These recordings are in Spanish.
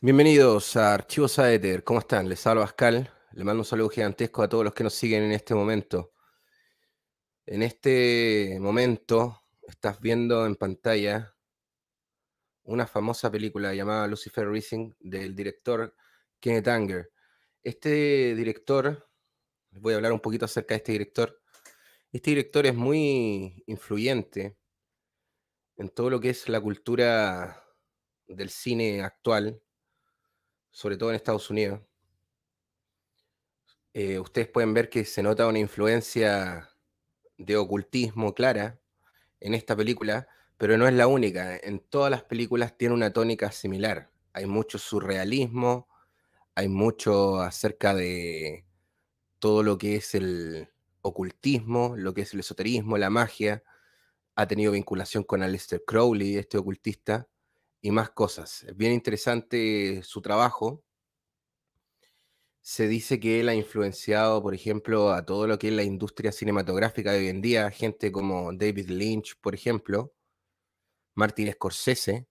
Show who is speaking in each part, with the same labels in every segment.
Speaker 1: Bienvenidos a Archivos Aether. ¿Cómo están? Les salva Pascal. Le mando un saludo gigantesco a todos los que nos siguen en este momento. En este momento estás viendo en pantalla una famosa película llamada Lucifer Rising del director Kenneth Anger. Este director, voy a hablar un poquito acerca de este director. Este director es muy influyente en todo lo que es la cultura del cine actual, sobre todo en Estados Unidos, eh, ustedes pueden ver que se nota una influencia de ocultismo clara en esta película, pero no es la única. En todas las películas tiene una tónica similar. Hay mucho surrealismo, hay mucho acerca de todo lo que es el ocultismo, lo que es el esoterismo, la magia. Ha tenido vinculación con Aleister Crowley, este ocultista y más cosas. Es bien interesante su trabajo. Se dice que él ha influenciado, por ejemplo, a todo lo que es la industria cinematográfica de hoy en día, gente como David Lynch, por ejemplo, Martin Scorsese.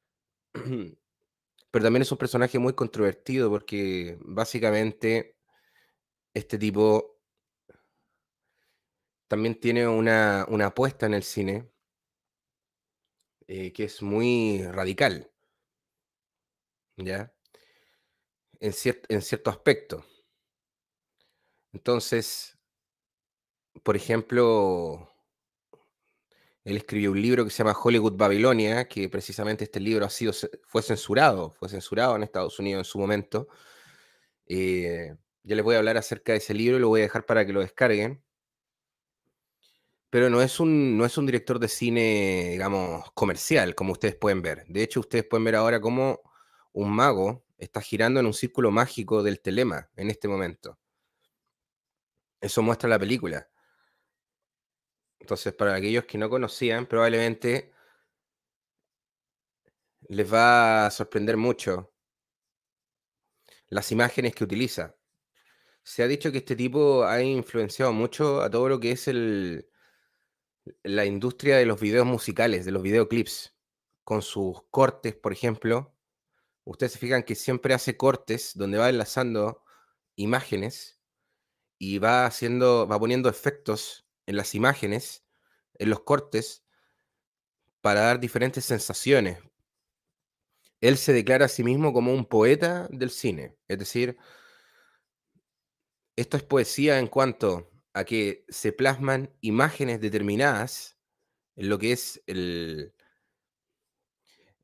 Speaker 1: Pero también es un personaje muy controvertido porque básicamente este tipo también tiene una, una apuesta en el cine eh, que es muy radical, ¿ya? En, cierto aspecto. Entonces, por ejemplo, él escribió un libro que se llama Hollywood Babilonia, que precisamente este libro ha sido, fue censurado, fue censurado en Estados Unidos en su momento. Eh, ya les voy a hablar acerca de ese libro y lo voy a dejar para que lo descarguen pero no es, un, no es un director de cine, digamos, comercial, como ustedes pueden ver. De hecho, ustedes pueden ver ahora cómo un mago está girando en un círculo mágico del telema en este momento. Eso muestra la película. Entonces, para aquellos que no conocían, probablemente les va a sorprender mucho las imágenes que utiliza. Se ha dicho que este tipo ha influenciado mucho a todo lo que es el, la industria de los videos musicales, de los videoclips, con sus cortes, por ejemplo. Ustedes se fijan que siempre hace cortes donde va enlazando imágenes y va haciendo, va poniendo efectos en las imágenes, en los cortes, para dar diferentes sensaciones. Él se declara a sí mismo como un poeta del cine, es decir, esto es poesía en cuanto a que se plasman imágenes determinadas en lo que es el,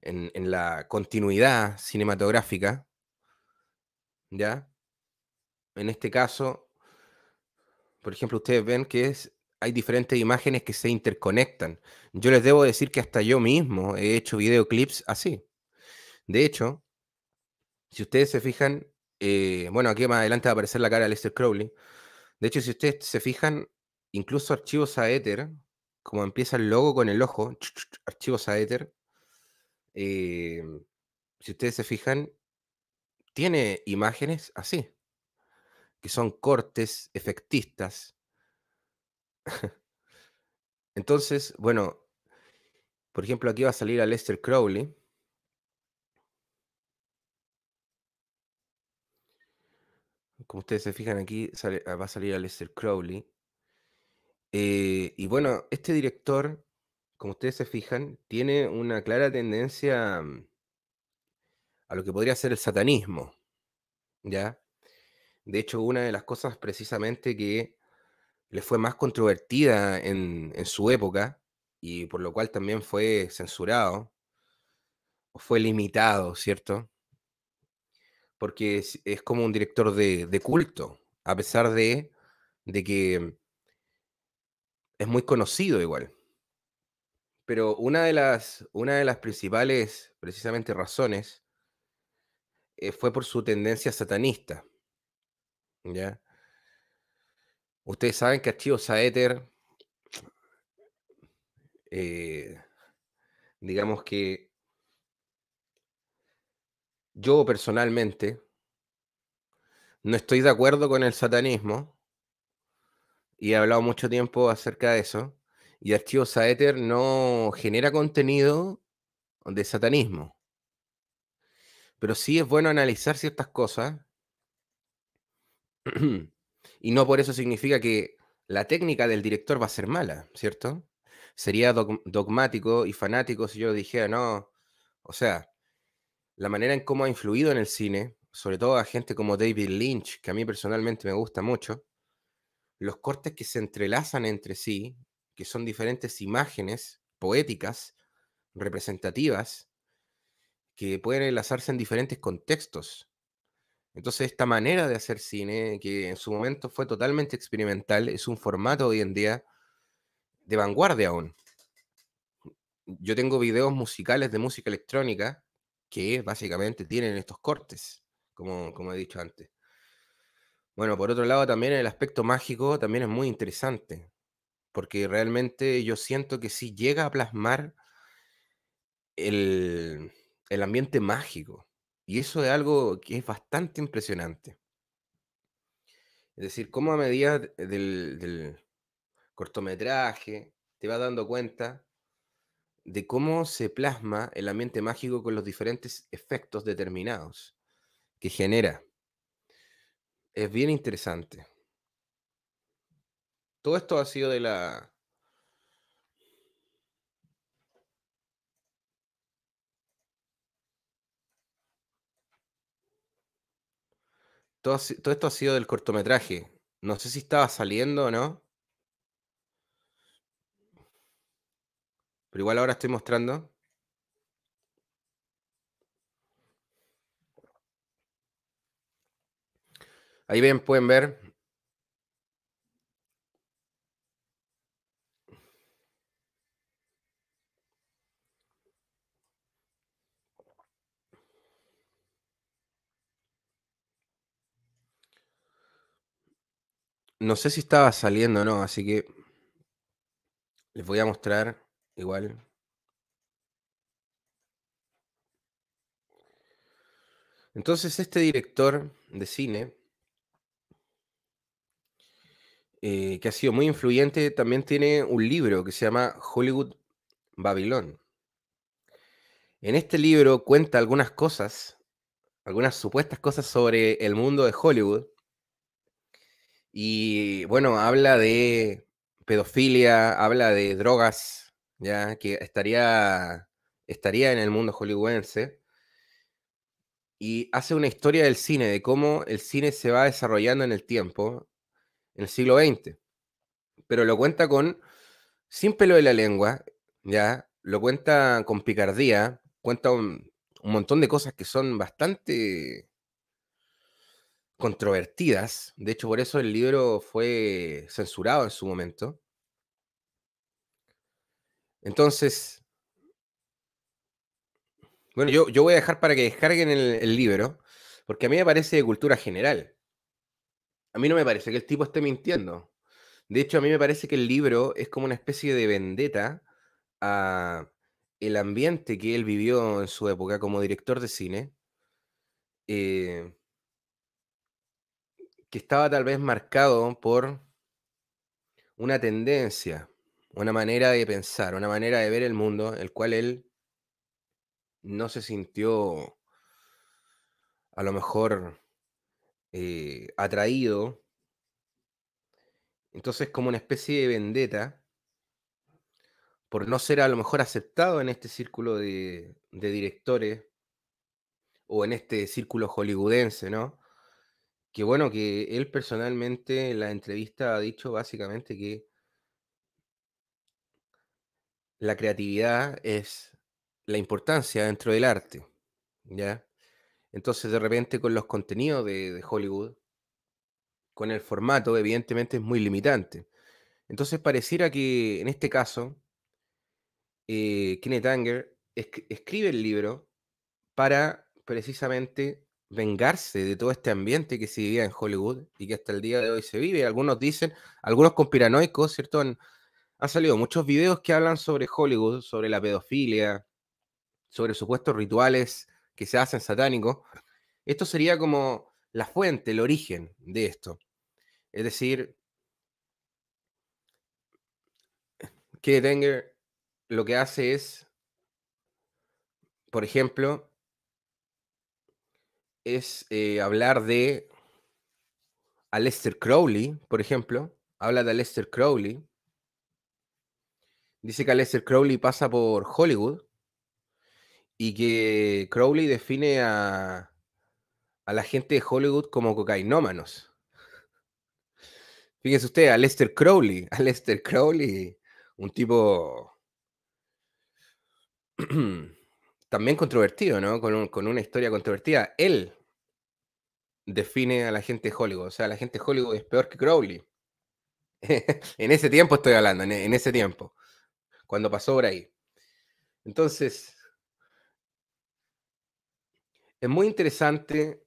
Speaker 1: en, la continuidad cinematográfica, ¿ya? En este caso, por ejemplo, ustedes ven que es, hay diferentes imágenes que se interconectan. Yo les debo decir que hasta yo mismo he hecho videoclips así. De hecho, si ustedes se fijan, eh, bueno, aquí más adelante va a aparecer la cara de Lester Crowley. De hecho, si ustedes se fijan, incluso archivos a Ether, como empieza el logo con el ojo, archivos a Ether, eh, si ustedes se fijan, tiene imágenes así, que son cortes efectistas. Entonces, bueno, por ejemplo, aquí va a salir a Lester Crowley. como ustedes se fijan aquí, ah, va a salir Lester Crowley. Eh, y bueno, este director, como ustedes se fijan, tiene una clara tendencia mm, a lo que podría ser el satanismo. ¿Ya? De hecho, una de las cosas precisamente que le fue más controvertida en, en su época y por lo cual también fue censurado o fue limitado, ¿cierto? porque es, como un director de, culto, a pesar de, de que es muy conocido igual. Pero una de las, una de las principales, precisamente, razones eh, fue por su tendencia satanista. ¿Ya? Ustedes saben que Archivo Saeter, eh, digamos que yo personalmente no estoy de acuerdo con el satanismo y he hablado mucho tiempo acerca de eso. Y Archivo Saeter no genera contenido de satanismo. Pero sí es bueno analizar ciertas cosas. y no por eso significa que la técnica del director va a ser mala, ¿cierto? Sería dogmático y fanático si yo dijera, no, o sea, la manera en cómo ha influido en el cine, sobre todo a gente como David Lynch, que a mí personalmente me gusta mucho, los cortes que se entrelazan entre sí, que son diferentes imágenes poéticas, representativas, que pueden enlazarse en diferentes contextos. Entonces, esta manera de hacer cine, que en su momento fue totalmente experimental, es un formato hoy en día de vanguardia aún. Yo tengo videos musicales de música electrónica que básicamente tienen estos cortes, como, como he dicho antes. Bueno, por otro lado, también el aspecto mágico también es muy interesante, porque realmente yo siento que sí llega a plasmar el, el ambiente mágico, y eso es algo que es bastante impresionante. Es decir, cómo a medida del, del cortometraje te vas dando cuenta de cómo se plasma el ambiente mágico con los diferentes efectos determinados que genera. Es bien interesante. Todo esto ha sido de la... Todo, esto ha sido del cortometraje. No sé si estaba saliendo o no. Pero igual ahora estoy mostrando. Ahí bien pueden ver. No sé si estaba saliendo o no, así que les voy a mostrar. Igual. Entonces este director de cine, eh, que ha sido muy influyente, también tiene un libro que se llama Hollywood Babilón. En este libro cuenta algunas cosas, algunas supuestas cosas sobre el mundo de Hollywood. Y bueno, habla de pedofilia, habla de drogas, ya que estaría, en el mundo hollywoodense, y hace una historia del cine, de cómo el cine se va desarrollando en el tiempo, en el siglo XX. Pero lo cuenta con, sin pelo de la lengua, ya, lo cuenta con picardía, cuenta un montón de cosas que son bastante controvertidas. De hecho, por eso el libro fue censurado en su momento. Entonces, bueno, yo, voy a dejar para que descarguen el, libro, porque a mí me parece de cultura general. A mí no me parece que el tipo esté mintiendo. De hecho, a mí me parece que el libro es como una especie de vendetta a el ambiente que él vivió en su época como director de cine, eh, que estaba tal vez marcado por una tendencia una manera de pensar, una manera de ver el mundo, el cual él no se sintió a lo mejor eh, atraído. Entonces como una especie de vendetta por no ser a lo mejor aceptado en este círculo de, de directores o en este círculo hollywoodense, ¿no? Que bueno, que él personalmente en la entrevista ha dicho básicamente que la creatividad es la importancia dentro del arte, ¿ya? Entonces, de repente, con los contenidos de, Hollywood, con el formato, evidentemente es muy limitante. Entonces, pareciera que en este caso, eh, Kenneth Anger escribe el libro para precisamente vengarse de todo este ambiente que se vivía en Hollywood y que hasta el día de hoy se vive. Algunos dicen, algunos conspiranoicos, ¿cierto? han salido muchos videos que hablan sobre Hollywood, sobre la pedofilia, sobre supuestos rituales que se hacen satánicos. Esto sería como la fuente, el origen de esto. Es decir, que Denger lo que hace es, por ejemplo, es eh, hablar de Aleister Crowley, por ejemplo, habla de Aleister Crowley, Dice que Aleister Crowley pasa por Hollywood y que Crowley define a, a la gente de Hollywood como cocainómanos. Fíjense usted, Aleister Crowley, lester Crowley, un tipo también controvertido, ¿no? Con, con una historia controvertida. Él define a la gente de Hollywood, o sea, la gente de Hollywood es peor que Crowley. en ese tiempo estoy hablando, en, ese tiempo cuando pasó por ahí. Entonces, es muy interesante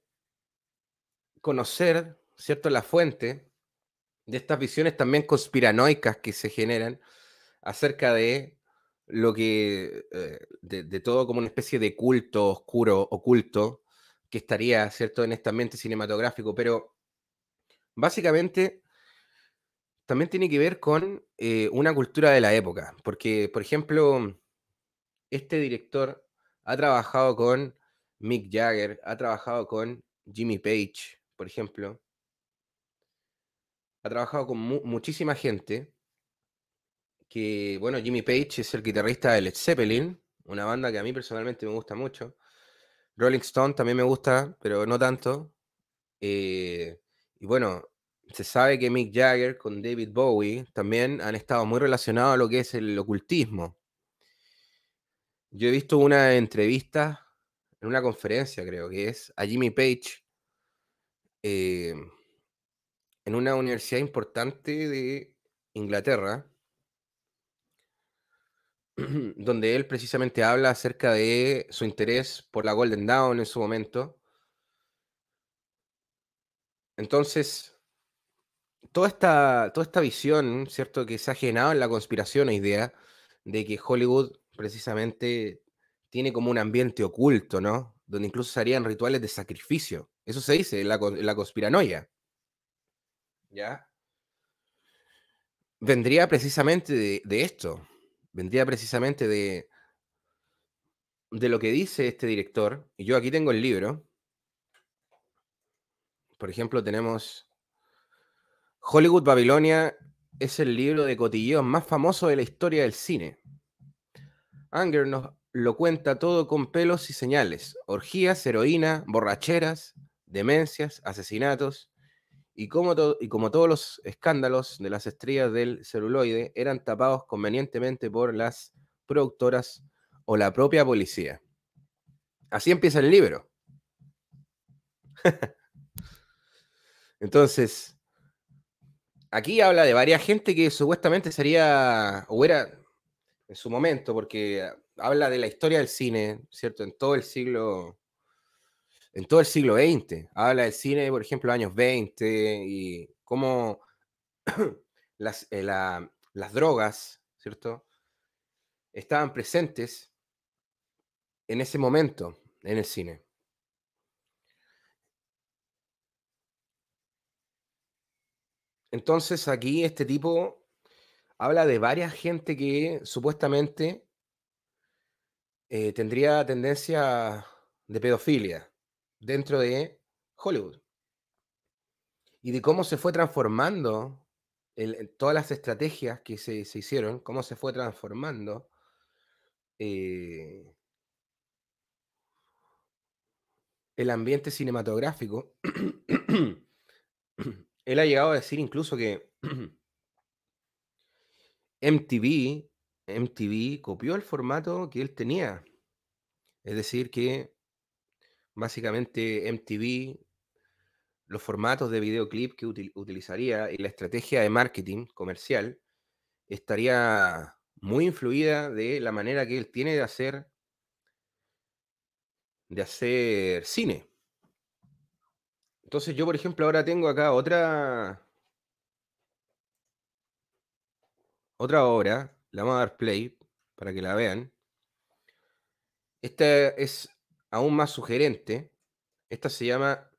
Speaker 1: conocer, ¿cierto?, la fuente de estas visiones también conspiranoicas que se generan acerca de lo que, eh, de, todo como una especie de culto oscuro, oculto, que estaría, ¿cierto?, en esta mente cinematográfico, pero básicamente también tiene que ver con eh, una cultura de la época, porque, por ejemplo, este director ha trabajado con Mick Jagger, ha trabajado con Jimmy Page, por ejemplo, ha trabajado con muchísima gente, que, bueno, Jimmy Page es el guitarrista de Led Zeppelin, una banda que a mí personalmente me gusta mucho, Rolling Stone también me gusta, pero no tanto, eh, y bueno, se sabe que Mick Jagger con David Bowie también han estado muy relacionados a lo que es el ocultismo. Yo he visto una entrevista en una conferencia, creo que es, a Jimmy Page eh, en una universidad importante de Inglaterra, donde él precisamente habla acerca de su interés por la Golden Dawn en su momento. Entonces, toda esta, toda esta visión, ¿cierto?, que se ha generado en la conspiración o idea de que Hollywood precisamente tiene como un ambiente oculto, ¿no? Donde incluso se harían rituales de sacrificio. Eso se dice en la, conspiranoia. ¿Ya? Vendría precisamente de, de esto. Vendría precisamente de, de lo que dice este director, y yo aquí tengo el libro, por ejemplo, tenemos Hollywood Babilonia es el libro de cotilleos más famoso de la historia del cine. Anger nos lo cuenta todo con pelos y señales, orgías, heroína, borracheras, demencias, asesinatos, y como, y como todos los escándalos de las estrellas del celuloide eran tapados convenientemente por las productoras o la propia policía. Así empieza el libro. Entonces, aquí habla de varias gente que supuestamente sería, o era en su momento, porque habla de la historia del cine, ¿cierto? En todo el siglo, en todo el siglo XX. Habla del cine, por ejemplo, años 20 y cómo las, eh, las drogas, ¿cierto? Estaban presentes en ese momento en el cine. Entonces aquí este tipo habla de varias gente que supuestamente eh, tendría tendencia de pedofilia dentro de Hollywood. Y de cómo se fue transformando todas las estrategias que se, se, hicieron, cómo se fue transformando. Eh, el ambiente cinematográfico él ha llegado a decir incluso que MTV, MTV copió el formato que él tenía. Es decir, que básicamente MTV, los formatos de videoclip que utilizaría y la estrategia de marketing comercial estaría muy influida de la manera que él tiene de hacer de hacer cine. Entonces yo, por ejemplo, ahora tengo acá otra... Otra obra, la vamos a dar play para que la vean. Esta es aún más sugerente. Esta se llama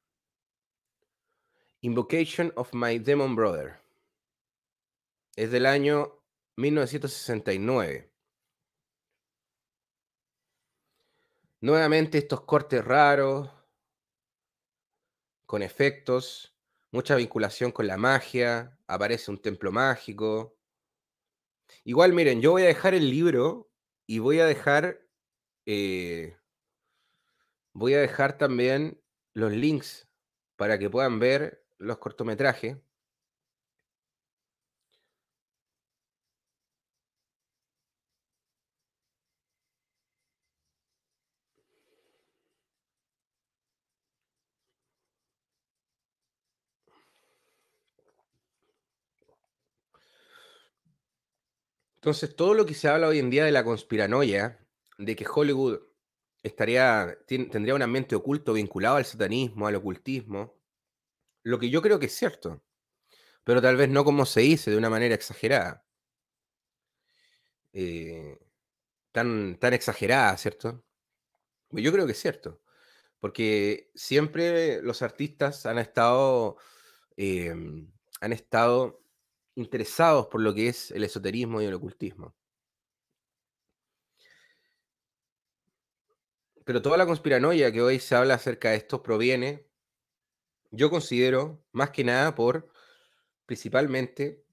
Speaker 1: Invocation of My Demon Brother. Es del año 1969. Nuevamente estos cortes raros, con efectos, mucha vinculación con la magia, aparece un templo mágico. Igual, miren, yo voy a dejar el libro y voy a dejar. Eh, voy a dejar también los links para que puedan ver los cortometrajes Entonces, todo lo que se habla hoy en día de la conspiranoia, de que Hollywood estaría, tendría un ambiente oculto vinculado al satanismo, al ocultismo, lo que yo creo que es cierto, pero tal vez no como se dice, de una manera exagerada. Eh, tan, tan exagerada, ¿cierto? Pues yo creo que es cierto, porque siempre los artistas han estado, em, han estado interesados por lo que es el esoterismo y el ocultismo. Pero toda la conspiranoia que hoy se habla acerca de esto proviene, yo considero, más que nada por principalmente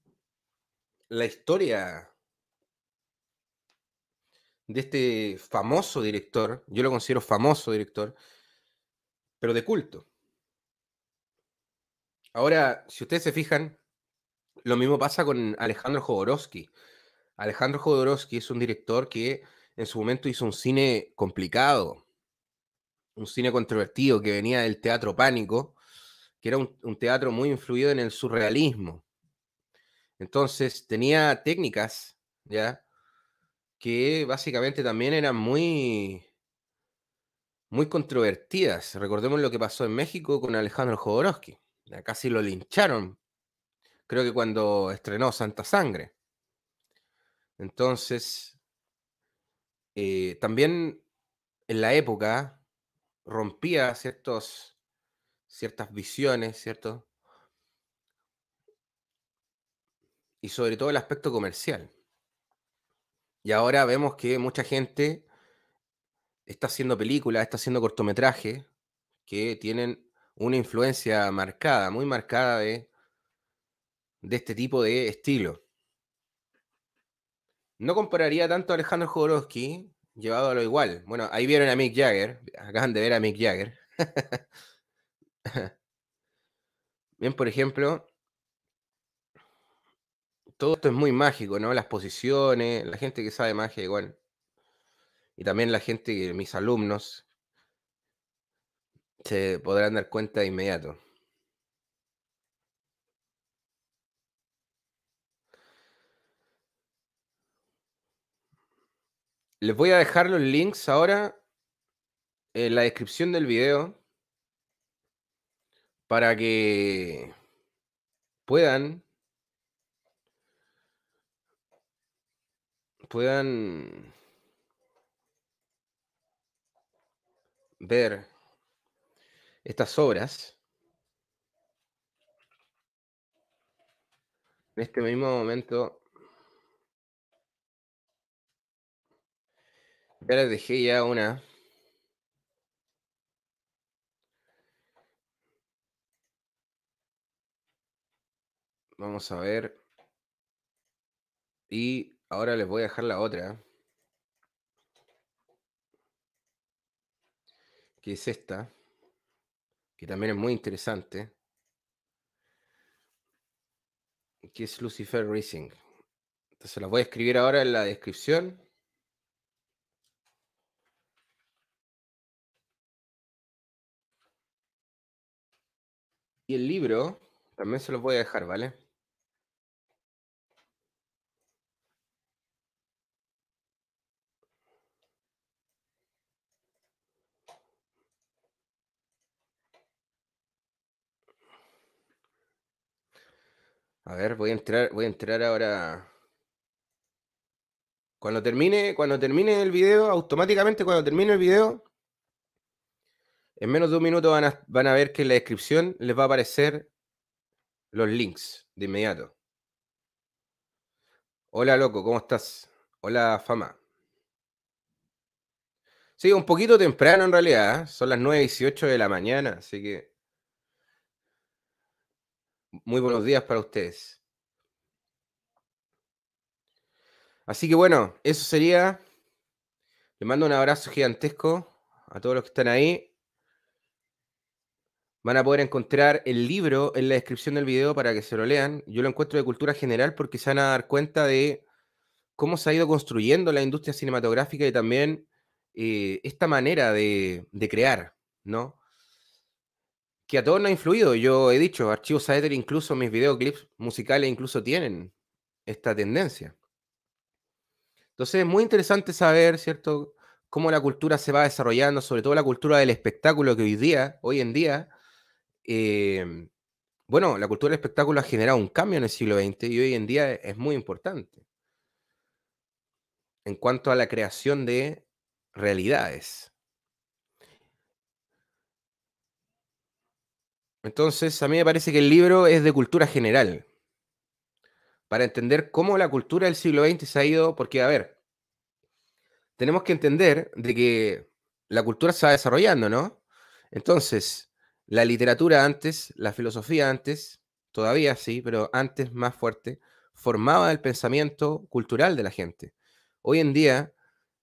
Speaker 1: la historia de este famoso director, yo lo considero famoso director, pero de culto. Ahora, si ustedes se fijan, lo mismo pasa con Alejandro Jodorowsky. Alejandro Jodorowsky es un director que en su momento hizo un cine complicado, un cine controvertido que venía del teatro pánico, que era un, teatro muy influido en el surrealismo. Entonces tenía técnicas, ¿ya? Que básicamente también eran muy, muy controvertidas. Recordemos lo que pasó en México con Alejandro Jodorowsky. Casi lo lincharon creo que cuando estrenó Santa Sangre. Entonces, eh, también en la época rompía ciertos, ciertas visiones, ¿cierto? Y sobre todo el aspecto comercial. Y ahora vemos que mucha gente está haciendo películas, está haciendo cortometrajes que tienen una influencia marcada, muy marcada de de este tipo de estilo. No compararía tanto a Alejandro Jodorowsky llevado a lo igual. Bueno, ahí vieron a Mick Jagger. Acaban de ver a Mick Jagger. Bien, por ejemplo, todo esto es muy mágico, ¿no? Las posiciones, la gente que sabe magia igual. Y también la gente, mis alumnos, se podrán dar cuenta de inmediato. Les voy a dejar los links ahora en la descripción del video para que puedan puedan ver estas obras en este mismo momento Ya les dejé ya una. Vamos a ver. Y ahora les voy a dejar la otra. Que es esta. Que también es muy interesante. Que es Lucifer Racing. Entonces las voy a escribir ahora en la descripción. Y el libro también se los voy a dejar, ¿vale? A ver, voy a entrar, voy a entrar ahora. Cuando termine, cuando termine el video, automáticamente cuando termine el video, en menos de un minuto van a, ver que en la descripción les va a aparecer los links de inmediato. Hola, loco, ¿cómo estás? Hola, fama. Sí, un poquito temprano en realidad. ¿eh? Son las 9 y 18 de la mañana, así que. Muy buenos días para ustedes. Así que bueno, eso sería. Les mando un abrazo gigantesco a todos los que están ahí. Van a poder encontrar el libro en la descripción del video para que se lo lean. Yo lo encuentro de cultura general porque se van a dar cuenta de cómo se ha ido construyendo la industria cinematográfica y también eh, esta manera de, crear, ¿no? Que a todos nos ha influido. Yo he dicho, Archivos Aether, incluso mis videoclips musicales incluso tienen esta tendencia. Entonces es muy interesante saber, ¿cierto?, cómo la cultura se va desarrollando, sobre todo la cultura del espectáculo que hoy día, hoy en día, Em, bueno, la cultura del espectáculo ha generado un cambio en el siglo XX y hoy en día es muy importante en cuanto a la creación de realidades. Entonces, a mí me parece que el libro es de cultura general, para entender cómo la cultura del siglo XX se ha ido, porque, a ver, tenemos que entender de que la cultura se va desarrollando, ¿no? Entonces, la literatura antes, la filosofía antes, todavía sí, pero antes más fuerte, formaba el pensamiento cultural de la gente. Hoy en día,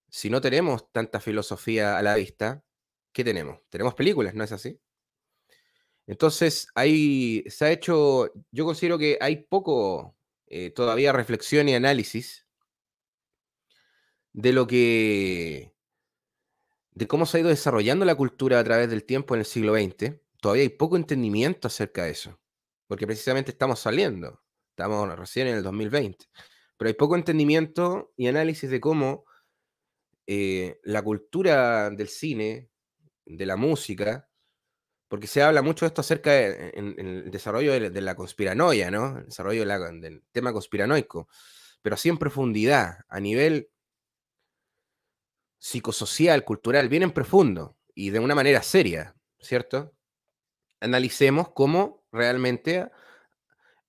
Speaker 1: si no tenemos tanta filosofía a la vista, ¿qué tenemos? Tenemos películas, ¿no es así? Entonces, hay, se ha hecho, yo considero que hay poco eh, todavía reflexión y análisis de lo que, de cómo se ha ido desarrollando la cultura a través del tiempo en el siglo XX todavía hay poco entendimiento acerca de eso, porque precisamente estamos saliendo, estamos recién en el 2020, pero hay poco entendimiento y análisis de cómo eh, la cultura del cine, de la música, porque se habla mucho de esto acerca del desarrollo de, la conspiranoia, ¿no? El desarrollo del tema conspiranoico, pero así en profundidad, a nivel psicosocial, cultural, bien en profundo y de una manera seria, ¿cierto? analicemos cómo realmente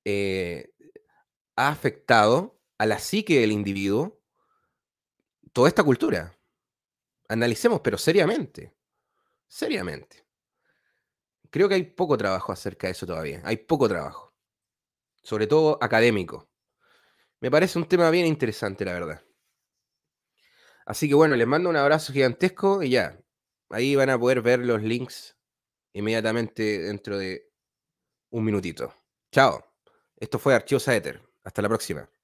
Speaker 1: eh, ha afectado a la psique del individuo toda esta cultura. Analicemos, pero seriamente, seriamente. Creo que hay poco trabajo acerca de eso todavía, hay poco trabajo, sobre todo académico. Me parece un tema bien interesante, la verdad. Así que bueno, les mando un abrazo gigantesco y ya, ahí van a poder ver los links inmediatamente dentro de un minutito. Chao. Esto fue Archivos Aether. Hasta la próxima.